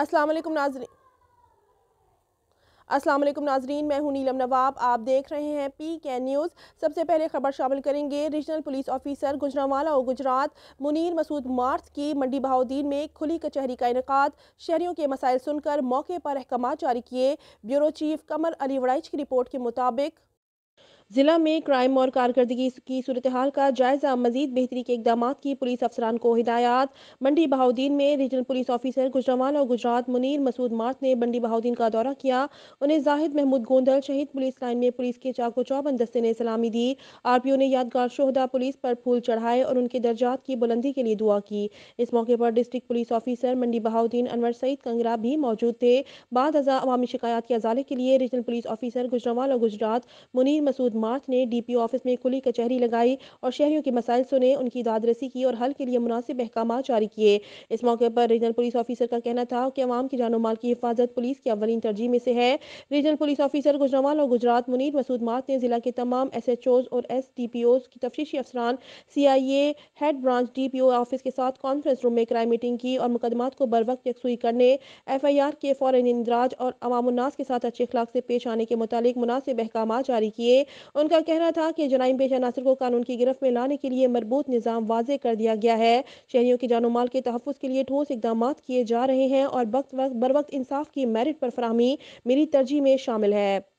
अस्सलाम नाजरी नाजरीन नाजरीन मैं हूं नीलम नवाब आप देख रहे हैं पी के न्यूज़ सबसे पहले खबर शामिल करेंगे रीजनल पुलिस ऑफिसर गुजरावाला और गुजरात मुनीर मसूद मार्च की मंडी बहाउद्दीन में खुली कचहरी का इनका शहरीों के मसाइल सुनकर मौके पर अहकाम जारी किए ब्यूरो चीफ कमर अली वड़ाइच की रिपोर्ट के मुताबिक जिला में क्राइम और कारकर्दगी की सूरत हाल का जायजा मजीद बेहतरी के इकदाम की पुलिस अफसरान को हिदायत मंडी बहाउद्दीन में रीजनल पुलिस ऑफिसर गुजरावाल और गुजरात मुनीर मसूद मार्च ने मंडी बहाउद्दीन का दौरा किया उन्हें जाहिद महमूद गोंदल शहीद पुलिस लाइन में पुलिस के चाको चौबंद दस्ते ने सलामी दी आर पी ओ ने यादगार शोहदा पुलिस पर फूल चढ़ाए और उनके दर्जात की बुलंदी के लिए दुआ की इस मौके पर district police officer Mandi Bahauddin Anwar Saeed Kangra भी मौजूद थे बाद अजा अवामी शिकायत के अजाले के लिए रीजनल पुलिस ऑफिसर गुजरावाल और गुजरात मुनीर मसूद मार्च ने डी पी ओ ऑफिस में खुली कचहरी लगाई और शहरियों के मसाइल सुने उनकी दादरसी की और हल के लिए मुनासिब अहकाम जारी किए इस मौके पर रीजनल पुलिस ऑफिसर का कहना था कि अवाम की जानो माल की हिफाजत पुलिस की अवलिन तरजीह में से है रीजनल पुलिस ऑफिसर गुजरावाल और गुजरात मुनीर मसूद मात ने जिला के तमाम एस एच ओज और एस डी पी ओज की तफ्तीशी अफसरान C I A head branch D P O office के साथ कॉन्फ्रेंस रूम में क्राइम मीटिंग की और मुकदमा को बर वक्त यकसुई करने एफ आई आर के फौरन इंदराज और अवामनास के साथ अच्छे अखलाक से पेश आने के मुतालिक मुनासिब अहकाम जारी किए उनका कहना था कि जनाइम पेशा अनासर को कानून की गिरफ्त में लाने के लिए मरबूत निज़ाम वाजे कर दिया गया है शहरीों के जानो माल के तहफ़ के लिए ठोस इकदाम किए जा रहे हैं और वक्त वक्त बर वक्त इंसाफ की मेरिट पर फरहमी मेरी तरजीह में शामिल है